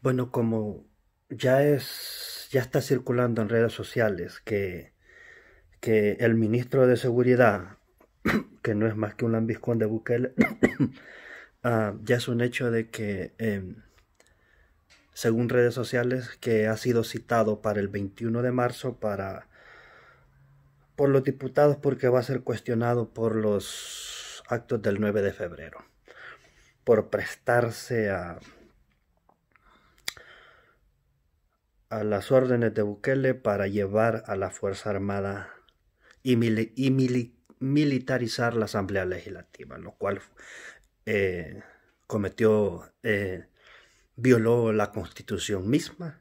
Bueno, como ya es, ya está circulando en redes sociales que, que el ministro de Seguridad, que no es más que un lambiscón de Bukele, ah, ya es un hecho de que, em, según redes sociales, que ha sido citado para el 21 de marzo para por los diputados porque va a ser cuestionado por los actos del 9 de febrero, por prestarse a a las órdenes de Bukele para llevar a la Fuerza Armada y, militarizar la Asamblea Legislativa, lo cual eh, cometió, eh, violó la constitución misma,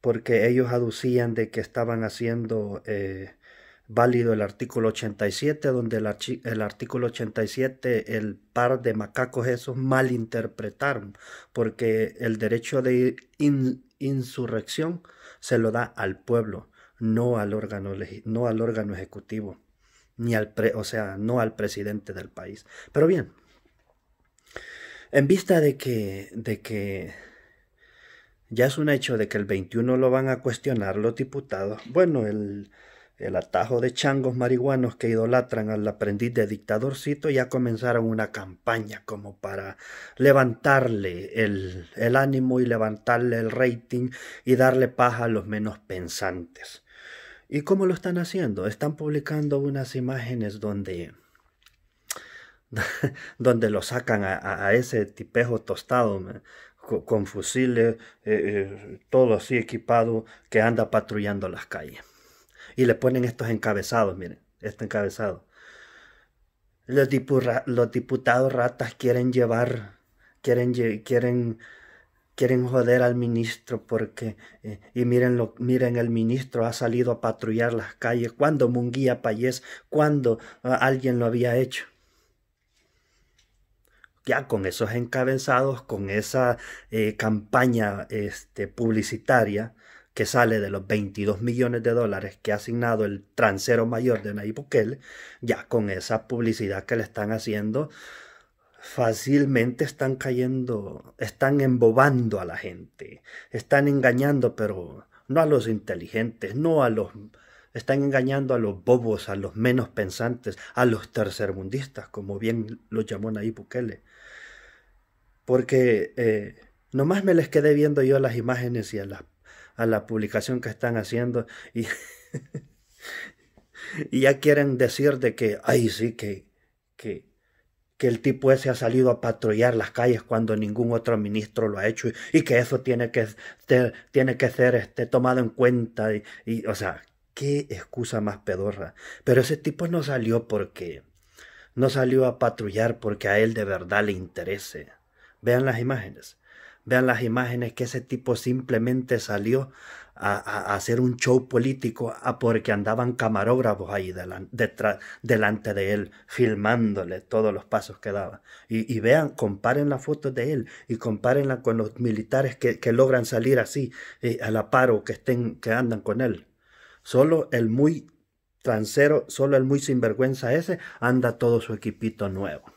porque ellos aducían de que estaban haciendo eh, válido el artículo 87, donde el, artículo 87, el par de macacos esos malinterpretaron, porque el derecho de insurrección se lo da al pueblo, no al órgano, no al órgano ejecutivo, ni al pre, o sea, no al presidente del país. Pero bien, en vista de que, de que ya es un hecho de que el 21 lo van a cuestionar los diputados, bueno, el, el atajo de changos marihuanos que idolatran al aprendiz de dictadorcito ya comenzaron una campaña como para levantarle el, ánimo y levantarle el rating y darle paja a los menos pensantes. ¿Y cómo lo están haciendo? Están publicando unas imágenes donde donde lo sacan a, ese tipejo tostado con, fusiles, eh, eh, todo así equipado que anda patrullando las calles y le ponen estos encabezados, miren, este encabezado. Los, los diputados ratas quieren llevar, quieren, quieren, quieren joder al ministro porque, eh, y miren, lo, miren, el ministro ha salido a patrullar las calles. cuando Munguía Payés? cuando ah, alguien lo había hecho? ya con esos encabezados, con esa eh, campaña este, publicitaria, que sale de los 22 millones de dólares que ha asignado el transero mayor de Nayib Bukele, ya con esa publicidad que le están haciendo, fácilmente están cayendo, están embobando a la gente, están engañando, pero no a los inteligentes, no a los... Están engañando a los bobos, a los menos pensantes, a los tercermundistas, como bien lo llamó Nayib Bukele. Porque eh, nomás me les quedé viendo yo las imágenes y a las a la publicación que están haciendo y, ya quieren decir de que, ay, sí, que, que, que el tipo ese ha salido a patrullar las calles cuando ningún otro ministro lo ha hecho y, que eso tiene que, tiene que ser este, tomado en cuenta. y, o sea, qué excusa más pedorra. Pero ese tipo no salió porque no salió a patrullar porque a él de verdad le interese. Vean las imágenes. Vean las imágenes que ese tipo simplemente salió a, hacer un show político a ah, porque andaban camarógrafos ahí delante de él, filmándole todos los pasos que daba. Y, vean, comparen las fotos de él y compárenla con los militares que, logran salir así al eh, a la paro que, estén, que andan con él. Solo el muy transero, solo el muy sinvergüenza ese, anda todo su equipito nuevo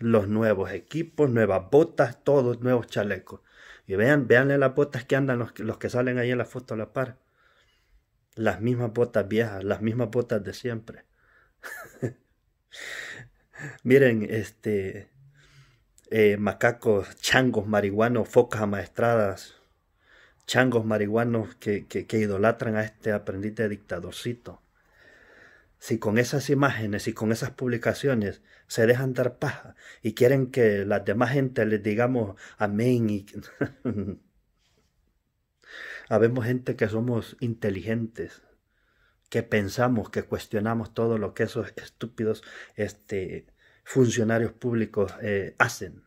los nuevos equipos, nuevas botas, todos nuevos chalecos. Y vean, veanle las botas que andan los, que salen ahí en la foto a la par. Las mismas botas viejas, las mismas botas de siempre. Miren, este eh, macacos, changos, marihuanos, focas amaestradas, changos marihuanos que, idolatran a este aprendiz de dictadorcito si con esas imágenes y con esas publicaciones se dejan dar paja y quieren que las demás gente les digamos amén y habemos gente que somos inteligentes, que pensamos, que cuestionamos todo lo que esos estúpidos este, funcionarios públicos eh, hacen.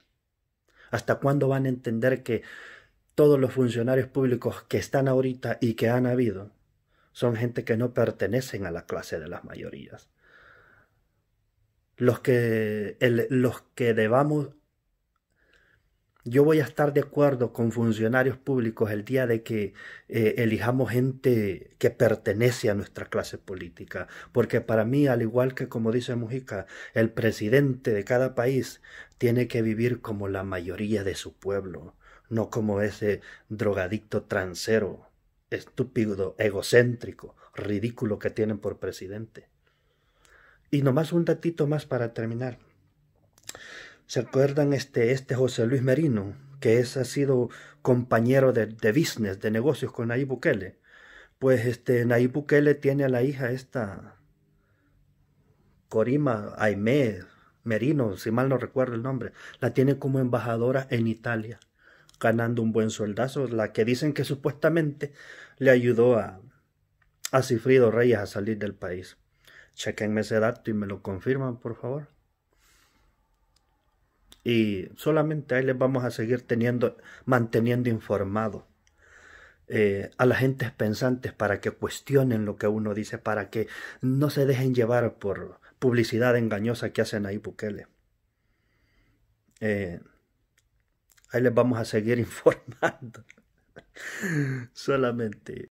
¿Hasta cuándo van a entender que todos los funcionarios públicos que están ahorita y que han habido son gente que no pertenecen a la clase de las mayorías. Los que, los que debamos... Yo voy a estar de acuerdo con funcionarios públicos el día de que eh, elijamos gente que pertenece a nuestra clase política, porque para mí, al igual que como dice Mujica, el presidente de cada país tiene que vivir como la mayoría de su pueblo, no como ese drogadicto transero estúpido, egocéntrico, ridículo que tienen por presidente. Y nomás un datito más para terminar. ¿Se acuerdan este, este José Luis Merino, que es, ha sido compañero de, business, de negocios con Nayib Bukele? Pues este, Nayib Bukele tiene a la hija esta, Corima Aimé Merino, si mal no recuerdo el nombre, la tiene como embajadora en Italia ganando un buen soldazo, la que dicen que supuestamente le ayudó a, a Cifrido Reyes a salir del país. Chequenme ese dato y me lo confirman, por favor. Y solamente ahí les vamos a seguir teniendo, manteniendo informado eh, a las gentes pensantes para que cuestionen lo que uno dice, para que no se dejen llevar por publicidad engañosa que hacen ahí Bukele. Eh, Ahí les vamos a seguir informando. Solamente.